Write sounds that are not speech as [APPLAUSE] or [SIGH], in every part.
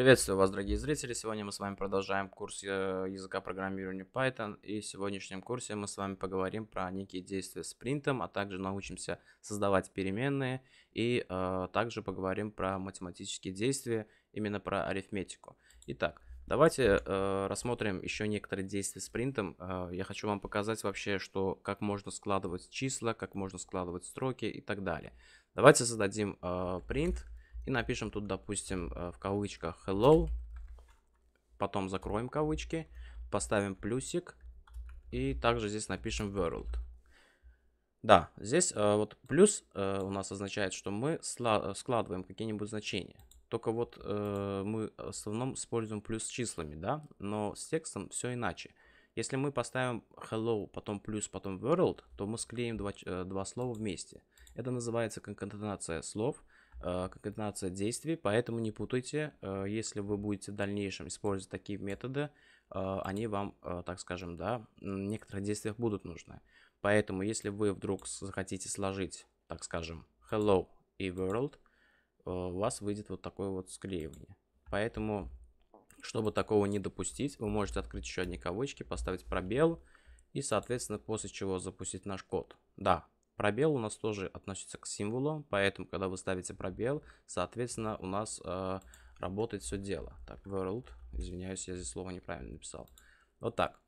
Приветствую вас, дорогие зрители! Сегодня мы с вами продолжаем курс э, языка программирования Python. И в сегодняшнем курсе мы с вами поговорим про некие действия с принтом, а также научимся создавать переменные и э, также поговорим про математические действия, именно про арифметику. Итак, давайте э, рассмотрим еще некоторые действия с принтом. Э, я хочу вам показать вообще, что как можно складывать числа, как можно складывать строки и так далее. Давайте создадим э, print. Print и напишем тут, допустим, э, в кавычках hello. Потом закроем кавычки, поставим плюсик. И также здесь напишем world. Да, здесь э, вот плюс э, у нас означает, что мы э, складываем какие-нибудь значения. Только вот э, мы в основном используем плюс с числами, да, но с текстом все иначе. Если мы поставим hello, потом плюс, потом world, то мы склеим два, э, два слова вместе. Это называется конкатенация слов – Э, как конкретизация действий, поэтому не путайте, э, если вы будете в дальнейшем использовать такие методы, э, они вам, так скажем, да, в некоторых действиях будут нужны. Поэтому, если вы вдруг захотите сложить, так скажем, hello и world, у вас выйдет вот такое вот склеивание. Поэтому, чтобы такого не допустить, вы можете открыть еще одни кавычки, поставить пробел и, соответственно, после чего запустить наш код. Да, Пробел у нас тоже относится к символу, поэтому, когда вы ставите пробел, соответственно, у нас э, работает все дело. Так, world, извиняюсь, я здесь слово неправильно написал. Вот так.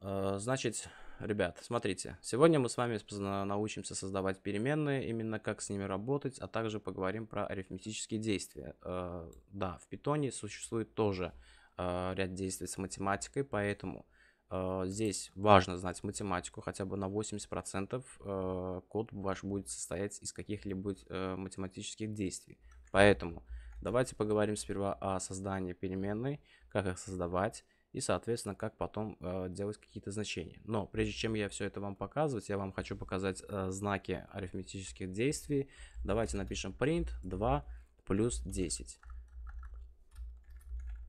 Э, значит, ребят, смотрите, сегодня мы с вами научимся создавать переменные, именно как с ними работать, а также поговорим про арифметические действия. Э, да, в питоне существует тоже э, ряд действий с математикой, поэтому а, здесь важно знать математику хотя бы на 80%. А, код ваш будет состоять из каких-либо а, математических действий. Поэтому давайте поговорим сперва о создании переменной, как их создавать и, соответственно, как потом делать какие-то значения. Но прежде чем я все это вам показывать, я вам хочу показать знаки арифметических действий. Давайте напишем print 2 плюс 10.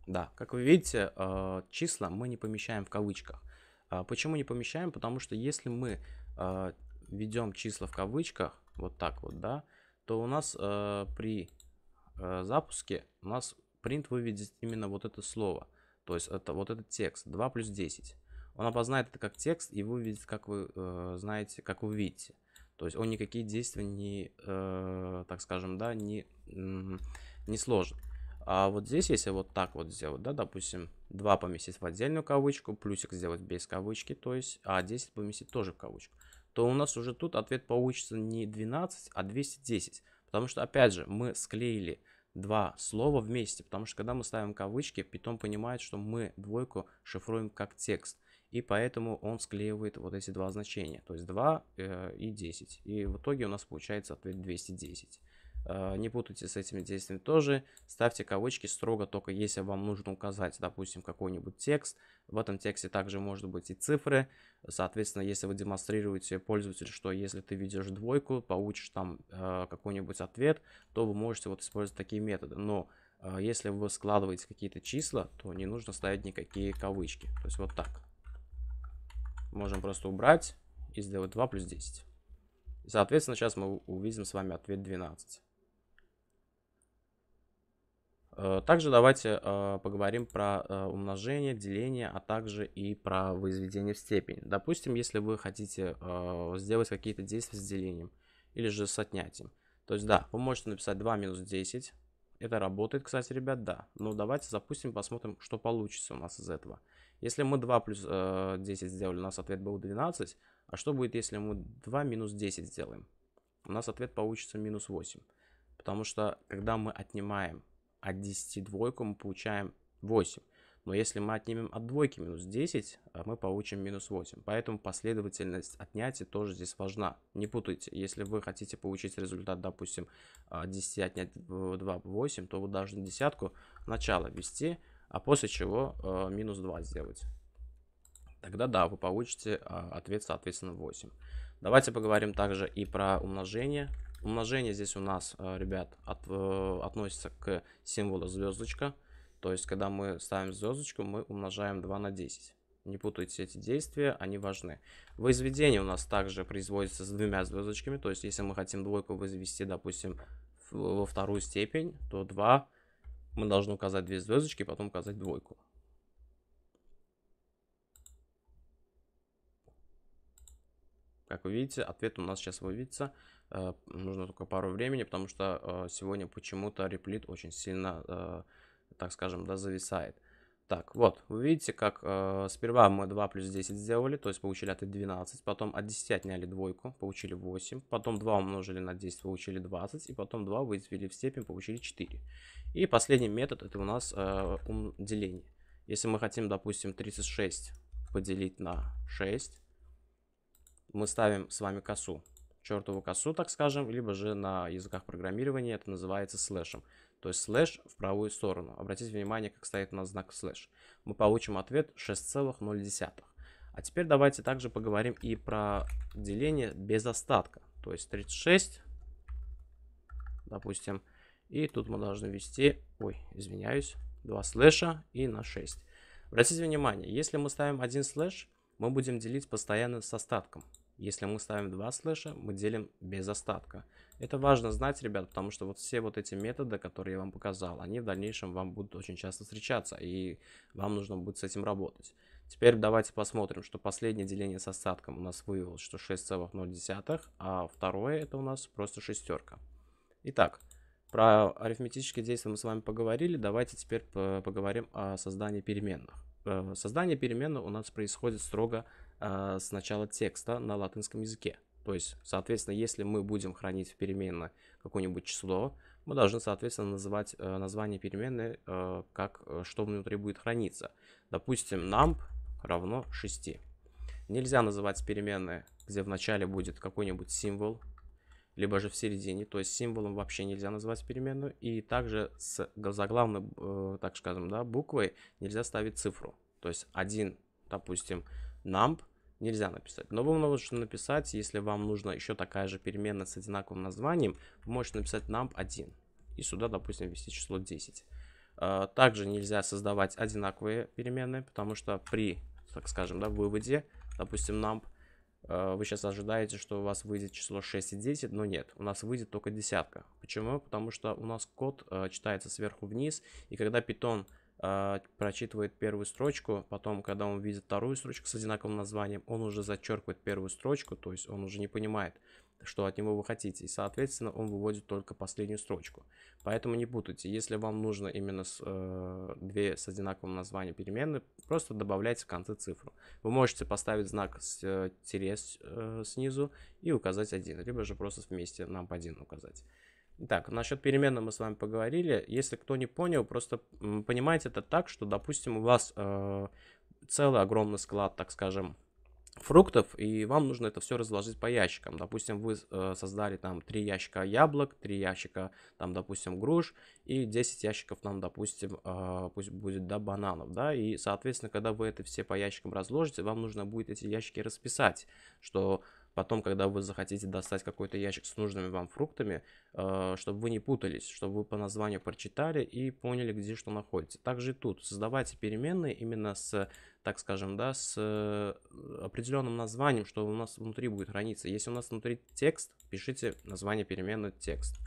Да, как вы видите, э, числа мы не помещаем в кавычках. А почему не помещаем? Потому что если мы э, ведем числа в кавычках, вот так вот, да, то у нас э, при запуске у нас print выведет именно вот это слово. То есть это вот этот текст 2 плюс 10. Он опознает это как текст и выведет, как вы знаете, как вы видите. То есть он никакие действия не, так скажем, да, не, не сложит. А вот здесь, если вот так вот сделать, да, допустим, 2 поместить в отдельную кавычку, плюсик сделать без кавычки, то есть, а 10 поместить тоже в кавычку, то у нас уже тут ответ получится не 12, а 210. Потому что, опять же, мы склеили два слова вместе, потому что когда мы ставим кавычки, питон понимает, что мы двойку шифруем как текст. И поэтому он склеивает вот эти два значения, то есть 2 э, и 10. И в итоге у нас получается ответ 210. Э, не путайте с этими действиями тоже. Ставьте кавычки строго только если вам нужно указать, допустим, какой-нибудь текст. В этом тексте также может быть и цифры. Соответственно, если вы демонстрируете пользователю, что если ты видишь двойку, получишь там э, какой-нибудь ответ, то вы можете вот использовать такие методы. Но э, если вы складываете какие-то числа, то не нужно ставить никакие кавычки. То есть вот так. Можем просто убрать и сделать 2 плюс 10. Соответственно, сейчас мы увидим с вами ответ 12. Э, также давайте э, поговорим про э, умножение, деление, а также и про возведение в степень. Допустим, если вы хотите сделать какие-то действия с делением или же с отнятием. То есть, да, вы можете написать 2 минус 10. Это работает, кстати, ребят, да. Но давайте запустим, посмотрим, что получится у нас из этого. Если мы 2 плюс 10 сделали, у нас ответ был 12. А что будет, если мы 2 минус 10 сделаем? У нас ответ получится минус 8. Потому что, когда мы отнимаем от 10 двойку мы получаем 8. Но если мы отнимем от двойки минус 10, а мы получим минус 8. Поэтому последовательность отнятия тоже здесь важна. Не путайте. Если вы хотите получить результат, допустим, 10 а, отнять 2, 8, то вы должны десятку начало ввести, а после чего а, минус 2 сделать. Тогда да, вы получите ответ, соответственно, 8. Давайте поговорим также и про умножение. Умножение здесь у нас, э, ребят, от, э, относится к символу звездочка. То есть, когда мы ставим звездочку, мы умножаем 2 на 10. Не путайте эти действия, они важны. Возведение у нас также производится с двумя звездочками. То есть, если мы хотим двойку возвести, допустим, во вторую степень, то 2 мы должны указать две звездочки, потом указать двойку. Как вы видите, ответ у нас сейчас выведется. Э, нужно только пару времени, потому что э, сегодня почему-то реплит очень сильно, э, так скажем, да, зависает. Так, вот, вы видите, как э, сперва мы 2 плюс 10 сделали, то есть получили ответ 12, потом от 10 отняли двойку, получили 8, потом 2 умножили на 10, получили 20, и потом 2 выделили в степень, получили 4. И последний метод, это у нас э, деление. Если мы хотим, допустим, 36 поделить на 6, мы ставим с вами косу. Чертову косу, так скажем, либо же на языках программирования это называется слэшем. То есть слэш в правую сторону. Обратите внимание, как стоит у нас знак слэш. Мы получим ответ 6,0. А теперь давайте также поговорим и про деление без остатка. То есть 36, допустим, и тут мы должны ввести, ой, извиняюсь, 2 слэша и на 6. Обратите внимание, если мы ставим один слэш, мы будем делить постоянно с остатком. Если мы ставим два слэша, мы делим без остатка. Это важно знать, ребят, потому что вот все вот эти методы, которые я вам показал, они в дальнейшем вам будут очень часто встречаться, и вам нужно будет с этим работать. Теперь давайте посмотрим, что последнее деление с остатком у нас выявилось, что 6,0, а второе это у нас просто шестерка. Итак, про арифметические действия мы с вами поговорили, давайте теперь э, поговорим о создании переменных. Э, создание переменных у нас происходит строго э, а, с начала текста на латинском языке. То есть, соответственно, если мы будем хранить в переменной какое-нибудь число, мы должны, соответственно, называть э, название переменной, э, как, э, что внутри будет храниться. Допустим, numb равно 6. Нельзя называть переменные, где в начале будет какой-нибудь символ, либо же в середине. То есть символом вообще нельзя назвать переменную. И также с заглавной, э, так скажем, да, буквой нельзя ставить цифру. То есть 1, допустим, nump нельзя написать. Но вы можете написать, если вам нужна еще такая же переменная с одинаковым названием, вы можете написать nump1 и сюда, допустим, ввести число 10. Э, также нельзя создавать одинаковые переменные, потому что при, так скажем, да, выводе, допустим, nump, э, вы сейчас ожидаете, что у вас выйдет число 6 и 10, но нет, у нас выйдет только десятка. Почему? Потому что у нас код э, читается сверху вниз, и когда Python э, прочитывает первую строчку, потом, когда он видит вторую строчку с одинаковым названием, он уже зачеркивает первую строчку, то есть он уже не понимает, что от него вы хотите, и, соответственно, он выводит только последнюю строчку. Поэтому не путайте, если вам нужно именно с, э, две с одинаковым названием перемены, просто добавляйте в конце цифру. Вы можете поставить знак с, э, тире э, снизу и указать один, либо же просто вместе нам по один указать. Так, насчет переменной мы с вами поговорили. Если кто не понял, просто понимаете это так, что, допустим, у вас э, целый огромный склад, так скажем, фруктов, и вам нужно это все разложить по ящикам. Допустим, вы э, создали там 3 ящика яблок, 3 ящика, там, допустим, груш, и 10 ящиков там допустим, э, пусть будет, да, бананов, да, и, соответственно, когда вы это все по ящикам разложите, вам нужно будет эти ящики расписать, что Потом, когда вы захотите достать какой-то ящик с нужными вам фруктами, э, чтобы вы не путались, чтобы вы по названию прочитали и поняли, где что находится. Также и тут создавайте переменные именно с, так скажем, да, с э, определенным названием, что у нас внутри будет храниться. Если у нас внутри текст, пишите название переменной текст.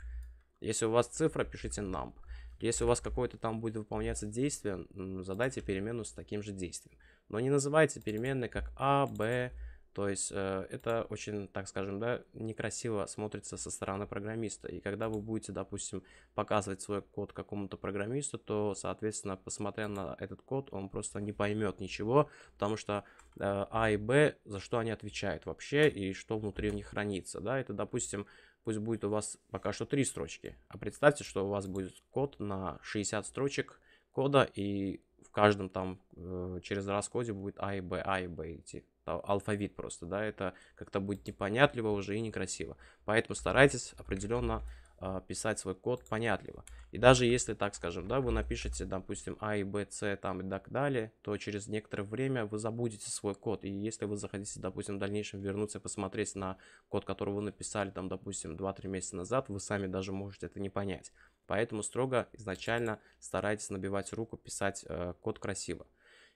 Если у вас цифра, пишите nump. Если у вас какое-то там будет выполняться действие, задайте переменную с таким же действием. Но не называйте переменные как А, Б, то есть э, это очень, так скажем, да, некрасиво смотрится со стороны программиста. И когда вы будете, допустим, показывать свой код какому-то программисту, то, соответственно, посмотря на этот код, он просто не поймет ничего, потому что э, А и Б, за что они отвечают вообще и что внутри в них хранится. Да? Это, допустим, пусть будет у вас пока что три строчки. А представьте, что у вас будет код на 60 строчек кода, и в каждом там э, через расходе будет А и Б, А и Б идти. алфавит просто, да, это как-то будет непонятливо уже и некрасиво. Поэтому старайтесь определенно э, писать свой код понятливо. И даже если, так скажем, да, вы напишете, допустим, А и Б, С там и так далее, то через некоторое время вы забудете свой код. И если вы захотите, допустим, в дальнейшем вернуться и посмотреть на код, который вы написали, там, допустим, 2-3 месяца назад, вы сами даже можете это не понять. Поэтому строго изначально старайтесь набивать руку, писать э, код красиво.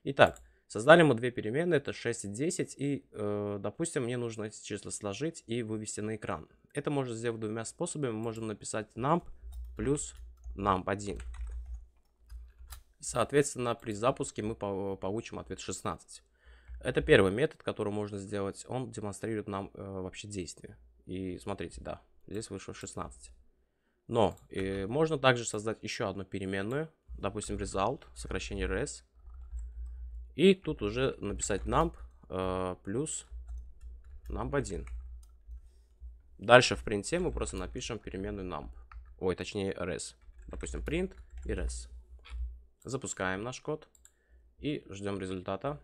Итак, создали мы две переменные, это 6 и 10. И, э, допустим, мне нужно эти числа сложить и вывести на экран. Это можно сделать двумя способами. Мы можем написать nump плюс nump1. Соответственно, при запуске мы получим ответ 16. Это первый метод, который можно сделать. Он демонстрирует нам э, вообще действие. И смотрите, да, здесь вышло 16. Но э, можно также создать еще одну переменную, допустим, result, сокращение res. И тут уже написать nump э, плюс nump1. Дальше в принте мы просто напишем переменную nump. Ой, точнее res. Допустим, print и res. Запускаем наш код и ждем результата.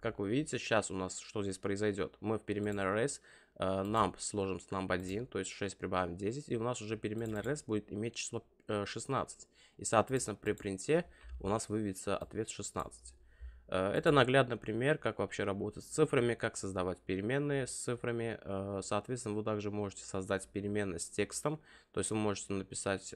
Как вы видите, сейчас у нас что здесь произойдет? Мы в переменной res Э, нам сложим с nump1, то есть 6 прибавим 10, и у нас уже переменная res будет иметь число 16. Э, и, соответственно, при принте у нас выведется ответ 16. Э, это наглядный пример, как вообще работать с цифрами, как создавать переменные с цифрами. Соответственно, вы также можете создать переменные с текстом. То есть вы можете написать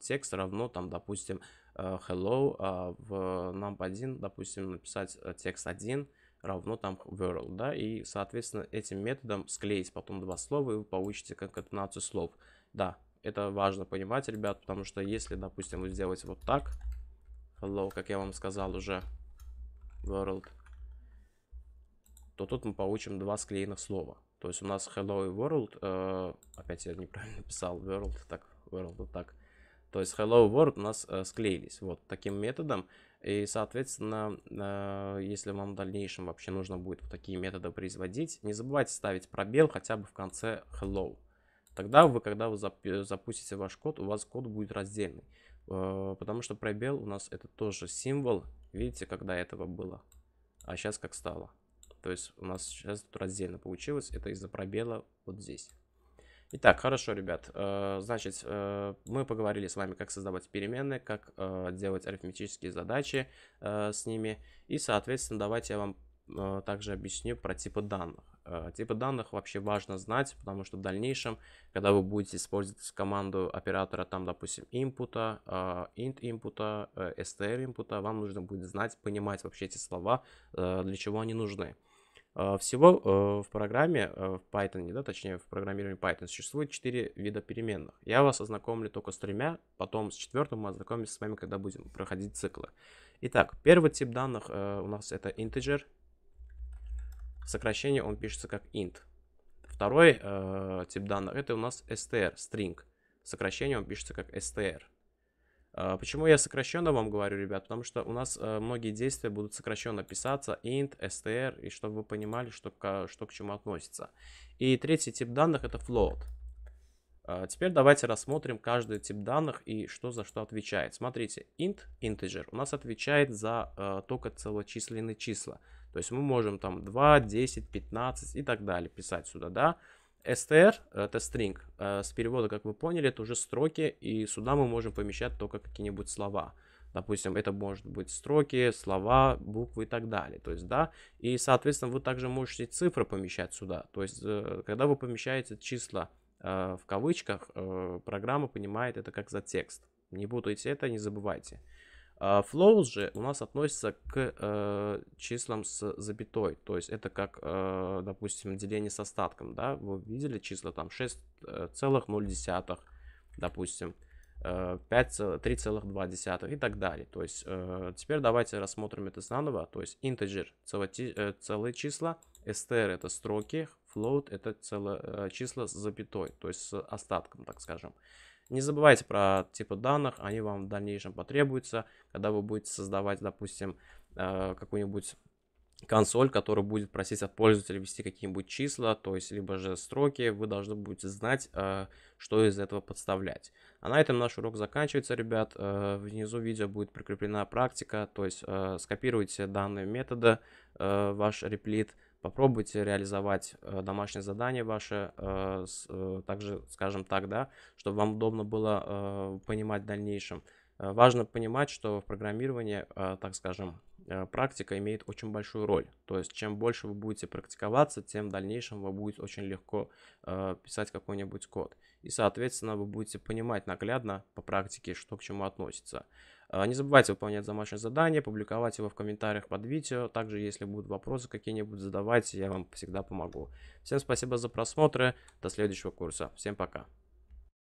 текст равно, там, допустим, hello, а в nump1, допустим, написать текст 1, равно там world, да, и, соответственно, этим методом склеить потом два слова, и вы получите конкатенацию слов. Да, это важно понимать, ребят, потому что если, допустим, вы сделаете вот так, hello, как я вам сказал уже, world, то тут мы получим два склеенных слова. То есть у нас hello и world, э, опять я неправильно [LAUGHS] писал world, так, world, вот так. То есть hello world у нас э, склеились вот таким методом. И, соответственно, э, если вам в дальнейшем вообще нужно будет вот такие методы производить, не забывайте ставить пробел хотя бы в конце hello. Тогда вы, когда вы э, запустите ваш код, у вас код будет раздельный. Э, потому что пробел у нас это тоже символ. Видите, когда этого было? А сейчас как стало? То есть у нас сейчас тут раздельно получилось. Это из-за пробела вот здесь. Итак, хорошо, ребят. Э, значит, э, мы поговорили с вами, как создавать переменные, как э, делать арифметические задачи с ними. И, соответственно, давайте я вам также объясню про типы данных. Типы данных вообще важно знать, потому что в дальнейшем, когда вы будете использовать команду оператора, там, допустим, input, int input, str input, вам нужно будет знать, понимать вообще эти слова, для чего они нужны. Э, всего э, в программе, э, в Python, да, точнее в программировании Python существует 4 вида переменных. Я вас ознакомлю только с тремя, потом с четвертым мы ознакомимся с вами, когда будем проходить циклы. Итак, первый тип данных у нас это integer. Сокращение он пишется как int. Второй тип данных это у нас str, string. Сокращение он пишется как str. А, почему я сокращенно вам говорю, ребят? Потому что у нас э, многие действия будут сокращенно писаться int, str, и чтобы вы понимали, что, к, что к чему относится. И третий тип данных это float. А, теперь давайте рассмотрим каждый тип данных и что за что отвечает. Смотрите, int, integer, у нас отвечает за э, только целочисленные числа. То есть мы можем там 2, 10, 15 и так далее писать сюда, да str э, — это string. Э, с перевода, как вы поняли, это уже строки, и сюда мы можем помещать только какие-нибудь слова. Допустим, это может быть строки, слова, буквы и так далее. То есть, да, и, соответственно, вы также можете цифры помещать сюда. То есть, э, когда вы помещаете числа в кавычках, программа понимает это как за текст. Не путайте это, не забывайте. Flows а, же у нас относится к э, числам с запятой, то есть это как, э, допустим, деление с остатком, да, вы видели числа там 6,0, э, допустим, 3,2 э, э, и так далее. То есть э, теперь давайте рассмотрим это заново, то есть integer целые, целые числа, str это строки, float это целое, числа с запятой, то есть с остатком, так скажем. Не забывайте про типы данных, они вам в дальнейшем потребуются, когда вы будете создавать, допустим, э, какую-нибудь консоль, которая будет просить от пользователя ввести какие-нибудь числа, то есть либо же строки, вы должны будете знать, э, что из этого подставлять. А на этом наш урок заканчивается, ребят. Э, внизу видео будет прикреплена практика, то есть скопируйте данные метода, ваш реплит, попробуйте реализовать э, домашнее задание ваше, э, э, также, скажем так, да, чтобы вам удобно было понимать в дальнейшем. Важно понимать, что в программировании, так скажем, практика имеет очень большую роль. То есть, чем больше вы будете практиковаться, тем в дальнейшем вы будете очень легко писать какой-нибудь код. И, соответственно, вы будете понимать наглядно по практике, что к чему относится. А, не забывайте выполнять домашнее задание, публиковать его в комментариях под видео. Также, если будут вопросы какие-нибудь, задавайте, я вам всегда помогу. Всем спасибо за просмотры, до следующего курса. Всем пока.